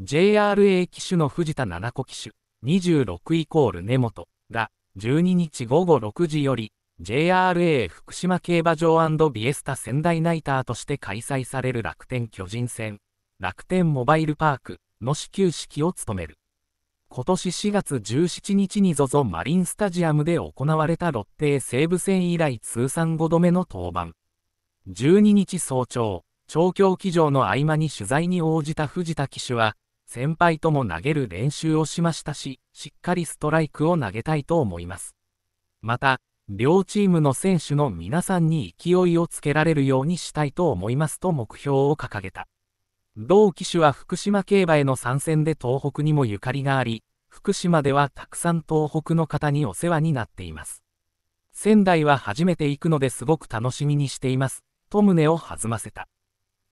JRA 機種の藤田七子機種26イコール根本が12日午後6時より JRA 福島競馬場ビエスタ仙台ナイターとして開催される楽天巨人戦楽天モバイルパークの始球式を務める今年4月17日に ZOZO マリンスタジアムで行われたロッテ西武戦以来通算5度目の登板12日早朝調教騎乗の合間に取材に応じた藤田騎手は先輩とも投げる練習をしましたし、しっかりストライクを投げたいと思います。また、両チームの選手の皆さんに勢いをつけられるようにしたいと思いますと目標を掲げた。同騎手は福島競馬への参戦で東北にもゆかりがあり、福島ではたくさん東北の方にお世話になっています。仙台は初めて行くのですごく楽しみにしています、と胸を弾ませた。